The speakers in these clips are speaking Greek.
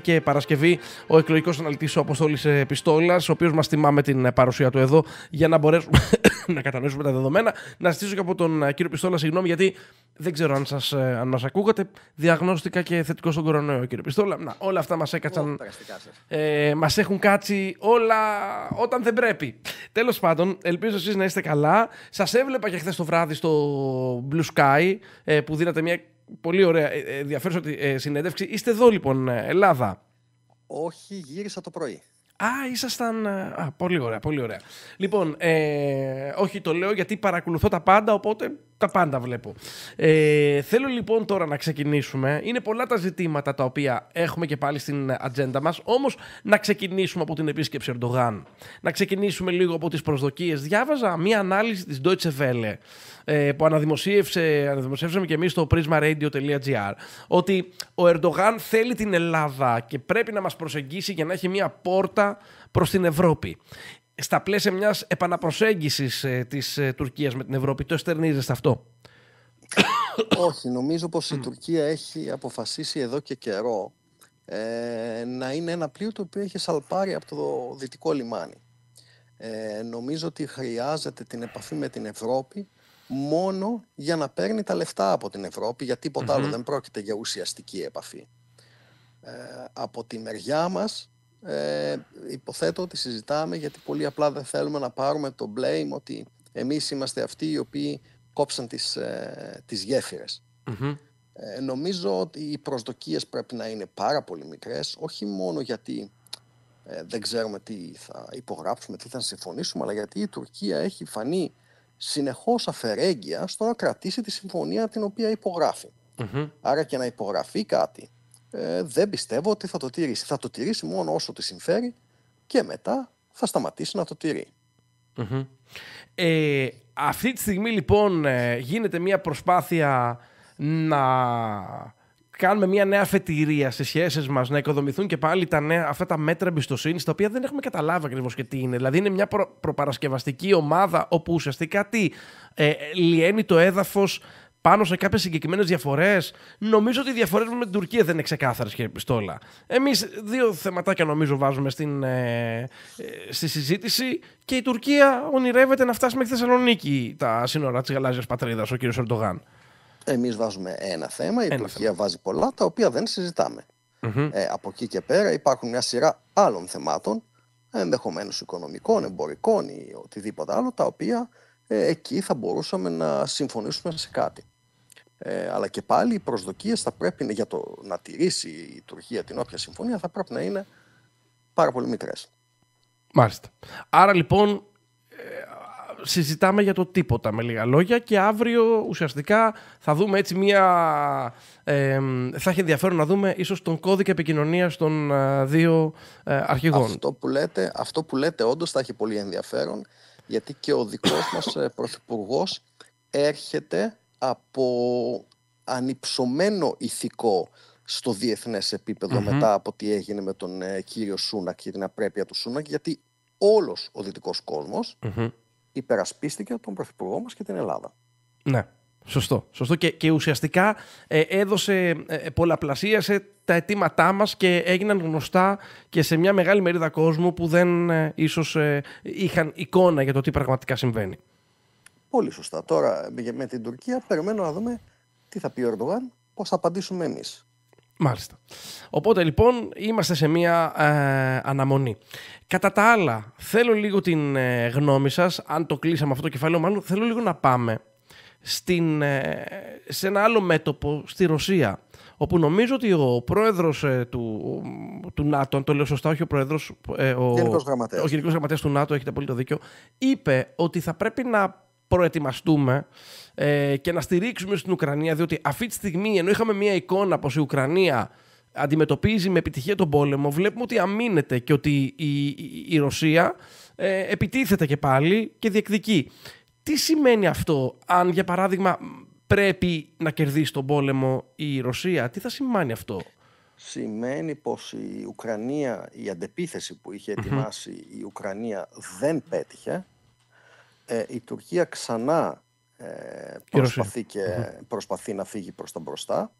και Παρασκευή ο εκλογικός αναλυτής ο Αποστόλης Επιστόλα, ο οποίος μας τιμά με την ε, παρουσία του εδώ για να μπορέσουμε να κατανοήσουμε τα δεδομένα. Να ζητήσω και από τον ε, κύριο Πιστόλα συγγνώμη, γιατί δεν ξέρω αν, σας, ε, αν μας ακούγατε. Διαγνώστηκα και θετικό στον κορονοϊό, κύριο Πιστόλα. Να, όλα αυτά μας έκατσαν. Ε, μας έχουν κάτσει όλα όταν δεν πρέπει. Τέλος πάντων, ελπίζω εσείς να είστε καλά. Σας έβλεπα και χθες το βράδυ στο Blue Sky που δίνατε μια πολύ ωραία ε, ε, ενδιαφέρουσα ε, συνέντευξη. Είστε εδώ λοιπόν, Ελλάδα. Όχι, γύρισα το πρωί. Α, ήσασταν. Ε, α, πολύ ωραία, πολύ ωραία. Λοιπόν, ε, όχι το λέω γιατί παρακολουθώ τα πάντα, οπότε τα πάντα βλέπω. Ε, θέλω λοιπόν τώρα να ξεκινήσουμε. Είναι πολλά τα ζητήματα τα οποία έχουμε και πάλι στην ατζέντα μας. Όμως να ξεκινήσουμε από την επίσκεψη Ερντογάν. Να ξεκινήσουμε λίγο από τις προσδοκίες. Διάβαζα μία ανάλυση της Deutsche Welle ε, που αναδημοσίευσε, αναδημοσίευσαμε και εμείς στο prismaradio.gr ότι ο Ερντογάν θέλει την Ελλάδα και πρέπει να μας προσεγγίσει για να έχει μία πόρτα προς την Ευρώπη. Στα πλαίσια μιας επαναπροσέγγισης ε, της ε, Τουρκίας με την Ευρώπη, το εστερνίζεστε αυτό. Όχι, νομίζω πως η Τουρκία έχει αποφασίσει εδώ και καιρό ε, να είναι ένα πλοίο το οποίο έχει σαλπάρει από το δυτικό λιμάνι. νομίζω ότι χρειάζεται την επαφή με την Ευρώπη μόνο για να παίρνει τα λεφτά από την Ευρώπη, γιατί τιποτα άλλο δεν πρόκειται για ουσιαστική επαφή. από τη μεριά μας ε, υποθέτω ότι συζητάμε γιατί πολύ απλά δεν θέλουμε να πάρουμε το blame ότι εμείς είμαστε αυτοί οι οποίοι κόψαν τις, ε, τις γεφυρες ε, νομίζω ότι οι προσδοκίες πρέπει να είναι πάρα πολύ μικρές, όχι μόνο γιατί ε, δεν ξέρουμε τι θα υπογράψουμε, τι θα συμφωνήσουμε, αλλά γιατί η Τουρκία έχει φανεί συνεχώς αφαιρέγγια στο να κρατήσει τη συμφωνία την οποία Άρα και να υπογραφεί κάτι ε, δεν πιστεύω ότι θα το τηρήσει. Θα το τηρήσει μόνο όσο τη συμφέρει και μετά θα σταματήσει να το τηρει Ε, αυτή τη στιγμή λοιπόν ε, γίνεται μια προσπάθεια να κάνουμε μια νέα αφετηρία στι σχέσεις μας, να οικοδομηθούν και πάλι τα νέα, αυτά τα μέτρα εμπιστοσύνης, τα οποία δεν έχουμε καταλάβει ακριβώς και τι είναι. Δηλαδή, είναι μια προπαρασκευαστική ομάδα όπου ουσιαστικά τι ε, ε λιένει το έδαφος πάνω σε κάποιες συγκεκριμένες διαφορές. Νομίζω ότι οι διαφορές με την Τουρκία δεν είναι ξεκάθαρες κύριε Πιστόλα. Εμείς δύο θεματάκια νομίζω βάζουμε στην, ε, ε, στη συζήτηση και η Τουρκία ονειρεύεται να φτάσει μέχρι τη Θεσσαλονίκη τα σύνορα της γαλάζιας πατρίδας, ο κύριος Ερντογάν. Εμείς βάζουμε ένα θέμα, η ένα Τουρκία βάζει πολλά, τα οποία δεν συζητάμε. Ε, από εκεί και πέρα υπάρχουν μια σειρά άλλων θεμάτων, ενδεχομένως οικονομικών, εμπορικών ή οτιδήποτε άλλο, τα οποία εκεί θα μπορούσαμε να συμφωνήσουμε σε κάτι. Ε, αλλά και πάλι οι προσδοκίες θα πρέπει για το να τηρήσει η Τουρκία την όποια συμφωνία θα πρέπει να είναι πάρα πολύ μικρές. Μάλιστα. Άρα λοιπόν ε, συζητάμε για το τίποτα με λίγα λόγια και αύριο ουσιαστικά θα δούμε έτσι μια... Ε, θα έχει ενδιαφέρον να δούμε ίσως τον κώδικα επικοινωνίας των ε, δύο αρχηγών. Αυτό που λέτε, αυτό που λέτε όντως θα έχει πολύ ενδιαφέρον γιατί και ο δικός μας πρωθυπουργός έρχεται από ανυψωμένο ηθικό στο διεθνές μετά από τι έγινε με τον ε, κύριο Σούνακ και την απρέπεια του Σούνακ γιατί όλος ο δυτικός κόσμος mm-hmm. υπερασπίστηκε τον Πρωθυπουργό μας και την Ελλάδα. Ναι. Σωστό. Σωστό και, και ουσιαστικά ε, έδωσε, ε, ε, πολλαπλασίασε τα αιτήματά μας και έγιναν γνωστά και σε μια μεγάλη μερίδα κόσμου που δεν ε, ίσως είχαν εικόνα για το τι πραγματικά συμβαίνει. Πολύ σωστά. Τώρα με την Τουρκία περιμένω να δούμε τι θα πει ο Ερντογάν, πώς θα απαντήσουμε εμείς. Μάλιστα. Οπότε λοιπόν είμαστε σε μία ε, αναμονή. Κατά τα άλλα, θέλω λίγο την ε, γνώμη σας, αν το κλείσαμε αυτό το κεφάλαιο, μάλλον θέλω λίγο να πάμε στην, ε, σε ένα άλλο μέτωπο, στη Ρωσία, όπου νομίζω ότι ο πρόεδρος του, του ΝΑΤΟ, αν το λέω σωστά, όχι ο πρόεδρος, ο, γενικός γραμματέας. ο γενικός γραμματέας του ΝΑΤΟ, έχετε το δίκιο, είπε ότι θα πρέπει να προετοιμαστούμε ε, και να στηρίξουμε στην Ουκρανία, διότι αυτή τη στιγμή, ενώ είχαμε μια εικόνα πως η Ουκρανία αντιμετωπίζει με επιτυχία τον πόλεμο, βλέπουμε ότι αμήνεται και ότι η, Ρωσία ε, επιτίθεται και πάλι και διεκδικεί. Τι σημαίνει αυτό αν, για παράδειγμα, πρέπει να κερδίσει τον πόλεμο η Ρωσία. Τι θα σημαίνει αυτό. Σημαίνει πως η Ουκρανία, η αντεπίθεση που είχε η Ουκρανία δεν πέτυχε ε, η Τουρκία ξανά ε, προσπαθεί, και, προσπαθεί να φύγει προς τα μπροστά,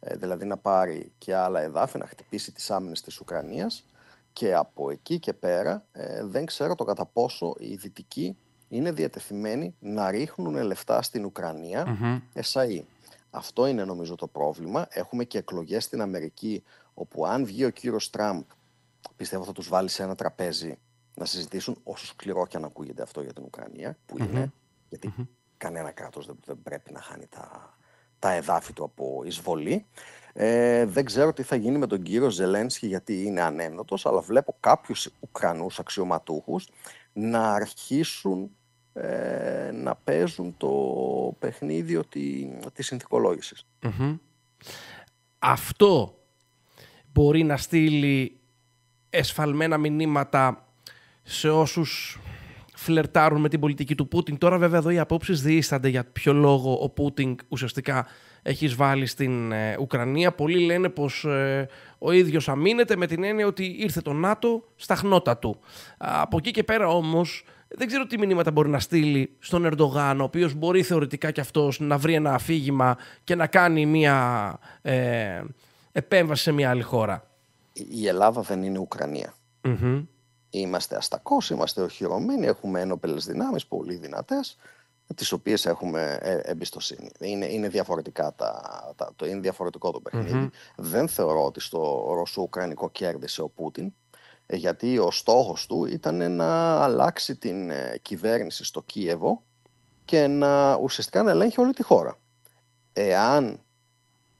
ε, δηλαδή να πάρει και άλλα εδάφη, να χτυπήσει τις άμυνες της Ουκρανίας και από εκεί και πέρα ε, δεν ξέρω το κατά πόσο οι δυτικοί είναι διατεθειμένοι να ρίχνουν λεφτά στην ουκρανια εσαΐ. Αυτό είναι νομίζω το πρόβλημα. Έχουμε και εκλογές στην Αμερική όπου αν βγει ο κύριος Τραμπ πιστεύω θα τους βάλει σε ένα τραπέζι να συζητήσουν όσο σκληρό και αν ακούγεται αυτό για την Ουκρανία, που είναι, γιατί κανένα κράτος δεν, δεν πρέπει να χάνει τα, τα εδάφη του από εισβολή. Ε, δεν ξέρω τι θα γίνει με τον κύριο Ζελένσκι γιατί είναι ανέμνοτος, αλλά βλέπω κάποιους Ουκρανούς αξιωματούχους να αρχίσουν ε, να παίζουν το παιχνίδι ότι, της συνθηκολόγησης. Αυτό μπορεί να στείλει εσφαλμένα μηνύματα σε όσους φλερτάρουν με την πολιτική του Πούτιν. Τώρα βέβαια εδώ οι απόψεις διήστανται για ποιο λόγο ο Πούτιν ουσιαστικά έχει βάλει στην ε, Ουκρανία. Πολλοί λένε πως ε, ο ίδιος αμήνεται με την έννοια ότι ήρθε το ΝΑΤΟ στα χνότα του. Από εκεί και πέρα όμως, δεν ξέρω τι μηνύματα μπορεί να στείλει στον Ερντογάν, ο οποίος μπορεί θεωρητικά κι αυτός να βρει ένα αφήγημα και να κάνει μια ε, επέμβαση σε μια άλλη χώρα. Η Ελλάδα δεν είναι Είμαστε αστακός, είμαστε οχυρωμένοι, έχουμε ένοπλες δυνάμεις πολύ δυνατές, τις οποίες έχουμε ε, εμπιστοσύνη. Είναι, είναι, διαφορετικά τα, το, είναι διαφορετικό το παιχνιδι Δεν θεωρώ ότι στο ρωσο-ουκρανικό κέρδισε ο Πούτιν, ε, γιατί ο στόχος του ήταν να αλλάξει την ε, κυβέρνηση στο Κίεβο και να ουσιαστικά να ελέγχει όλη τη χώρα. Εάν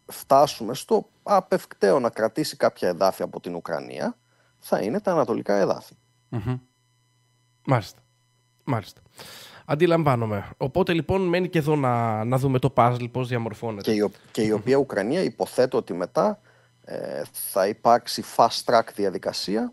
φτάσουμε στο απευκταίο να κρατήσει κάποια εδάφη από την Ουκρανία, θα είναι τα ανατολικά Μάλιστα. Μάλιστα. Αντιλαμβάνομαι. Οπότε λοιπόν μένει και εδώ να, να δούμε το puzzle πώς διαμορφώνεται. Και η, και η οποια Ουκρανία υποθέτω ότι μετά ε, θα υπάρξει fast track διαδικασία,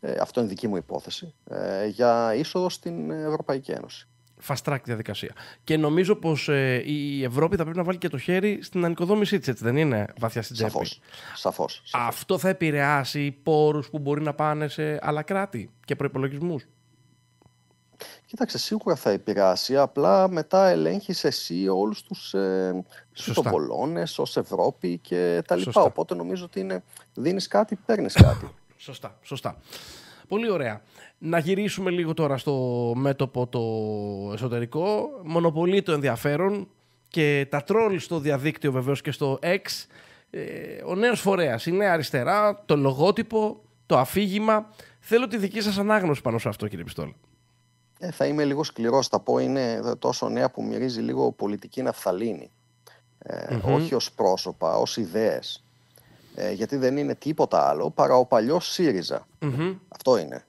ε, αυτό είναι δική μου υπόθεση, ε, για είσοδο στην Ευρωπαϊκή Ένωση fast track διαδικασία. Και νομίζω πως ε, η Ευρώπη θα πρέπει να βάλει και το χέρι στην ανοικοδόμησή της, έτσι δεν είναι, βαθιά στην τσέπη. Σαφώς. Αυτό θα επηρεάσει πόρους που μπορεί να πάνε σε άλλα κράτη και προπολογισμού. Κοίταξε, σίγουρα θα επηρεάσει. Απλά μετά ελέγχεις εσύ όλους τους ε, ως Ευρώπη και τα λοιπά. Οπότε νομίζω ότι είναι δίνεις κάτι, παίρνεις κάτι. σωστά, σωστά. Πολύ ωραία. Να γυρίσουμε λίγο τώρα στο μέτωπο το εσωτερικό. Μονοπολίτο ενδιαφέρον και τα τρόλ στο διαδίκτυο βεβαίως και στο X. Ε, ο νέος φορέας, είναι αριστερά, το λογότυπο, το αφήγημα. Θέλω τη δική σας ανάγνωση πάνω σε αυτό κύριε Πιστόλ. Ε, θα είμαι λίγο σκληρός, θα πω. Είναι τόσο νέα που μυρίζει λίγο πολιτική ναυθαλίνη. Ε, Όχι ως πρόσωπα, ως ιδέες. Ε, γιατί δεν είναι τίποτα άλλο παρά ο παλιός ΣΥΡΙΖΑ. Αυτό είναι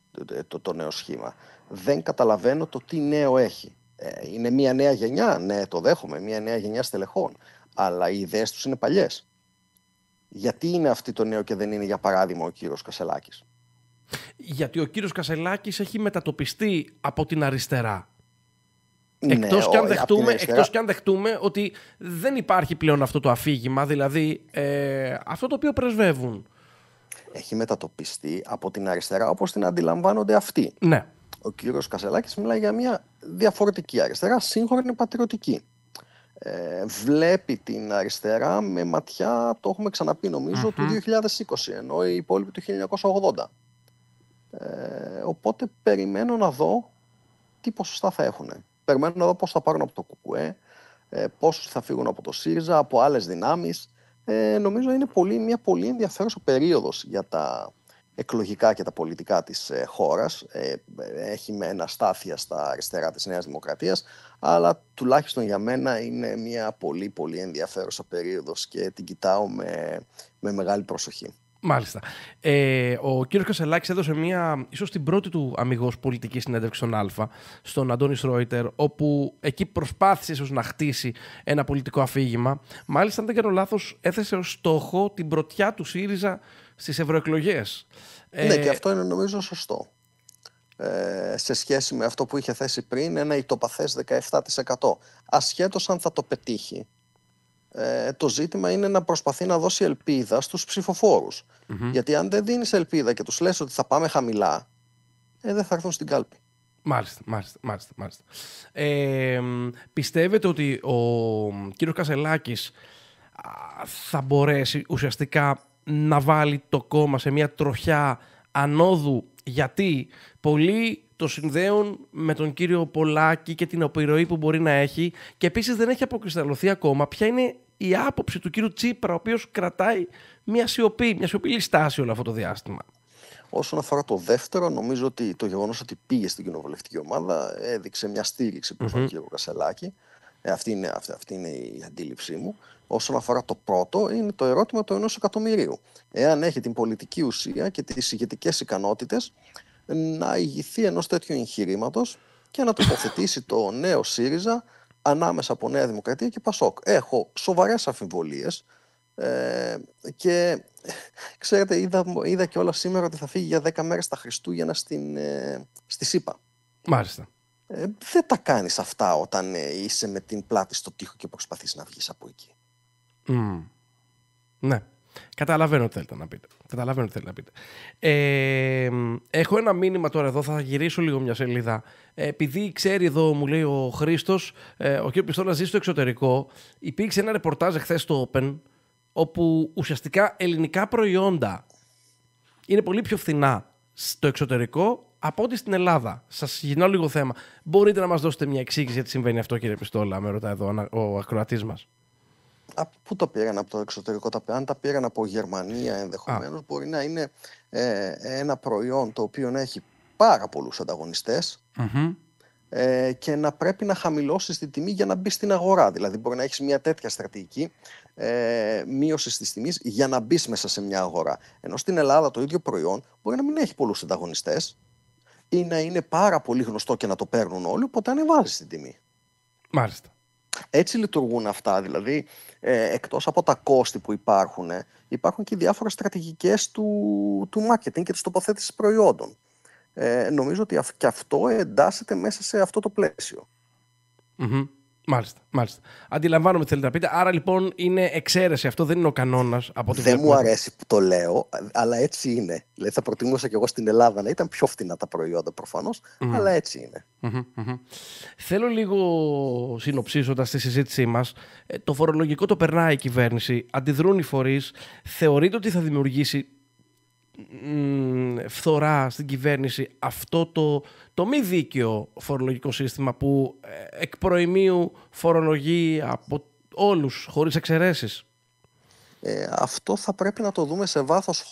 το, το, νέο σχήμα. Δεν καταλαβαίνω το τι νέο έχει. Ε, είναι μια νέα γενιά, ναι, το δέχομαι, μια νέα γενιά στελεχών. Αλλά οι ιδέες τους είναι παλιές. Γιατί είναι αυτή το νέο και δεν είναι, για παράδειγμα, ο κύριος Κασελάκης. Γιατί ο κύριος Κασελάκης έχει μετατοπιστεί από την αριστερά ναι, εκτός, ναι, και αν δεχτούμε, και δεχτούμε ότι δεν υπάρχει πλέον αυτό το αφήγημα, δηλαδή ε, αυτό το οποίο πρεσβεύουν. Έχει μετατοπιστεί από την αριστερά όπως την αντιλαμβάνονται αυτοί. Ναι. Ο κύριος Κασελάκης μιλάει για μια διαφορετική αριστερά, σύγχρονη πατριωτική. Ε, βλέπει την αριστερά με ματιά, το έχουμε ξαναπεί νομίζω, του 2020, ενώ οι υπόλοιποι του 1980. Ε, οπότε περιμένω να δω τι ποσοστά θα έχουν περιμένω να δω πώς θα πάρουν από το ΚΚΕ, ε, πόσους θα φύγουν από το ΣΥΡΙΖΑ, από άλλες δυνάμεις. Ε, νομίζω είναι πολύ, μια πολύ ενδιαφέρουσα περίοδος για τα εκλογικά και τα πολιτικά της ε, χώρας. Ε, έχει με ένα στάθεια στα αριστερά της Νέας Δημοκρατίας, αλλά τουλάχιστον για μένα είναι μια πολύ πολύ ενδιαφέρουσα περίοδος και την κοιτάω με μεγάλη προσοχή. Μάλιστα. Ε, ο κύριος Κασελάκης έδωσε μία, ίσως την πρώτη του αμυγός πολιτική συνέντευξη στον Α, στον Αντώνης Ρόιτερ, όπου εκεί προσπάθησε ίσως να χτίσει ένα πολιτικό αφήγημα. Μάλιστα, αν δεν κάνω λάθος, έθεσε ως στόχο την πρωτιά του ΣΥΡΙΖΑ στις ευρωεκλογές. Ε, ναι, ε, και αυτό είναι νομίζω σωστό. Ε, σε σχέση με αυτό που είχε θέσει πριν, ένα ητοπαθέ 17%. Ασχέτως αν θα το πετύχει ε, το ζήτημα είναι να προσπαθεί να δώσει ελπίδα στους ψηφοφορους Γιατί αν δεν δίνεις ελπίδα και τους λες ότι θα πάμε χαμηλά, ε, δεν θα έρθουν στην κάλπη. Μάλιστα, μάλιστα, μάλιστα. μάλιστα. Ε, πιστεύετε ότι ο κύριος Κασελάκης θα μπορέσει ουσιαστικά να βάλει το κόμμα σε μια τροχιά ανόδου γιατί πολλοί το συνδέουν με τον κύριο Πολάκη και την επιρροή που μπορεί να έχει. Και επίσης δεν έχει αποκρισταλωθεί ακόμα ποια είναι η άποψη του κύριου Τσίπρα, ο οποίος κρατάει μια σιωπή, μια σιωπηλή στάση όλο αυτό το διάστημα. Όσον αφορά το δεύτερο, νομίζω ότι το γεγονός ότι πήγε στην κοινοβουλευτική ομάδα έδειξε μια στήριξη προς τον κύριο Κασελάκη. Ε, αυτή, είναι, αυτή, αυτή είναι η αντίληψή μου. Όσον αφορά το πρώτο, είναι το ερώτημα του ενός εκατομμυρίου. Εάν έχει την πολιτική ουσία και τις ηγετικές ικανότητες να ηγηθεί ενός τέτοιου εγχειρήματος και να τοποθετήσει το νέο ΣΥΡΙΖΑ ανάμεσα από Νέα Δημοκρατία και Πασόκ. Έχω σοβαρές αμφιβολίες ε, και ξέρετε είδα, είδα και όλα σήμερα ότι θα φύγει για 10 μέρες τα Χριστούγεννα στην, ε, στη ΣΥΠΑ. Μάλιστα. Ε, δεν τα κάνεις αυτά όταν ε, είσαι με την πλάτη στο τοίχο και προσπαθείς να βγεις από εκεί. Ναι. Καταλαβαίνω τι θέλετε να πείτε. Καταλαβαίνω τι θέλετε να πείτε. Ε, έχω ένα μήνυμα τώρα εδώ, θα γυρίσω λίγο μια σελίδα. Ε, επειδή ξέρει εδώ, μου λέει ο Χρήστος, ε, ο κ. Πιστόλα ζει στο εξωτερικό. Υπήρξε ένα ρεπορτάζ εχθές στο Open, όπου ουσιαστικά ελληνικά προϊόντα είναι πολύ πιο φθηνά στο εξωτερικό από ό,τι στην Ελλάδα. Σας γυρνάω λίγο θέμα. Μπορείτε να μας δώσετε μια εξήγηση γιατί συμβαίνει αυτό, κύριε Πιστόλα, με ρωτάει εδώ ο ακροατής μας πού τα πήραν από το εξωτερικό, τα, αν τα πήραν από Γερμανία ενδεχομένως, μπορεί να είναι ε, ένα προϊόν το οποίο να έχει πολλούς ανταγωνιστές ε, και να πρέπει να χαμηλώσεις τη τιμή για να μπει στην αγορά. Δηλαδή μπορεί να έχεις μια τέτοια στρατηγική ε, μείωσης της τιμής για να μπεις μέσα σε μια αγορά. Ενώ στην Ελλάδα το ίδιο προϊόν μπορεί να μην έχει πολλούς ανταγωνιστές ή να είναι πάρα πολύ γνωστό και να το παίρνουν όλοι, οπότε ανεβάζεις την τιμή. Μάλιστα. Έτσι λειτουργούν αυτά. Δηλαδή, ε, εκτός από τα κόστη που υπάρχουν, ε, υπάρχουν και διάφορες στρατηγικές του, του marketing και της τοποθέτησης προϊόντων. Ε, νομίζω ότι και αυτό εντάσσεται μέσα σε αυτό το πλαισιο Μάλιστα, μάλιστα. Αντιλαμβάνομαι τι θέλετε να πείτε. Άρα λοιπόν είναι εξαίρεση αυτό, δεν είναι ο κανόνας από Δεν μου αρέσει που το λέω, αλλά έτσι είναι. Δηλαδή θα προτιμούσα κι εγώ στην Ελλάδα να ήταν πιο φθηνά τα προϊόντα αλλά έτσι Θέλω λίγο συνοψίζοντας τη συζήτησή μας. Ε, το φορολογικό το περνάει η κυβέρνηση, αντιδρούν οι φορείς. Θεωρείτε ότι θα δημιουργήσει φθορά στην κυβέρνηση αυτό το, το μη δίκαιο φορολογικό σύστημα που ε, εκ προημίου φορολογεί από όλους χωρίς εξαιρέσεις. Ε, αυτό θα πρέπει να το δούμε σε βάθος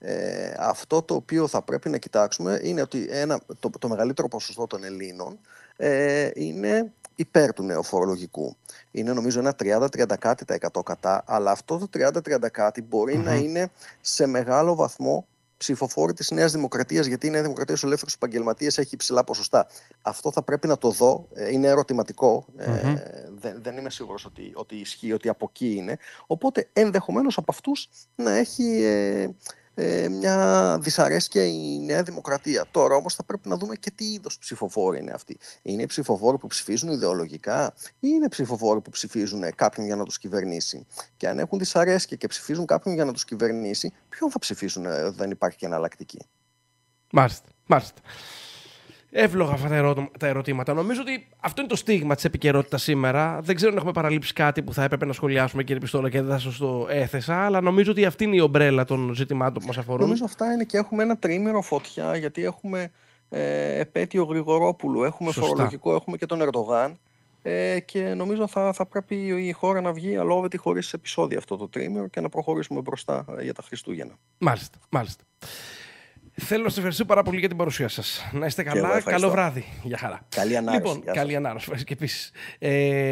Ε, αυτό το οποίο θα πρέπει να κοιτάξουμε είναι ότι ένα, το, το μεγαλύτερο ποσοστό των Ελλήνων ε, είναι υπέρ του νέου φορολογικού. Είναι νομίζω ένα 30-30 κάτι τα 100 κατά, αλλά αυτό το 30-30 κάτι μπορει να είναι σε μεγάλο βαθμό ψηφοφόροι της Νέας Δημοκρατίας, γιατί η Νέα Δημοκρατία στους ελεύθερους επαγγελματίες έχει υψηλά ποσοστά. Αυτό θα πρέπει να το δω. Ε, είναι ε, δεν, δεν είμαι σίγουρος ότι, ότι ισχύει, ότι από εκεί είναι. Οπότε ενδεχομένως από αυτούς να έχει. Ε, ε, μια δυσαρέσκεια η Νέα Δημοκρατία. Τώρα όμως θα πρέπει να δούμε και τι είδος ψηφοφόροι είναι αυτοί. Είναι ψηφοφόροι που ψηφίζουν ιδεολογικά ή είναι ψηφοφόροι που ψηφίζουν κάποιον για να τους κυβερνήσει. Και αν έχουν δυσαρέσκεια και ψηφίζουν κάποιον για να τους κυβερνήσει, ποιον θα ψηφίσουν ε, δεν υπάρχει και εναλλακτική. Μάλιστα. Μάλιστα εύλογα αυτά τα ερωτήματα. Νομίζω ότι αυτό είναι το στίγμα της επικαιρότητας σήμερα. Δεν ξέρω αν έχουμε παραλείψει κάτι που θα έπρεπε να σχολιάσουμε, κύριε Πιστόλα, και δεν θα σας το έθεσα, αλλά νομίζω ότι αυτή είναι η ομπρέλα των ζητημάτων που μας αφορούν. Νομίζω αυτά είναι και έχουμε ένα τρίμηνο φωτιά, γιατί έχουμε ε, επέτειο Γρηγορόπουλου, έχουμε φορολογικό, έχουμε και τον Ερντογάν. Ε, και νομίζω θα, θα πρέπει η χώρα να βγει αλόβετη χωρίς επεισόδια αυτό το τρίμηνο και να προχωρήσουμε μπροστά ε, για τα Χριστούγεννα. Μάλιστα. μάλιστα. Θέλω να σας ευχαριστήσω πάρα πολύ για την παρουσία σας. Να είστε καλά. Καλό βράδυ. Για χαρά. Καλή ανάρρωση. Λοιπόν, καλή ανάρρωση. Και επίσης. Ε,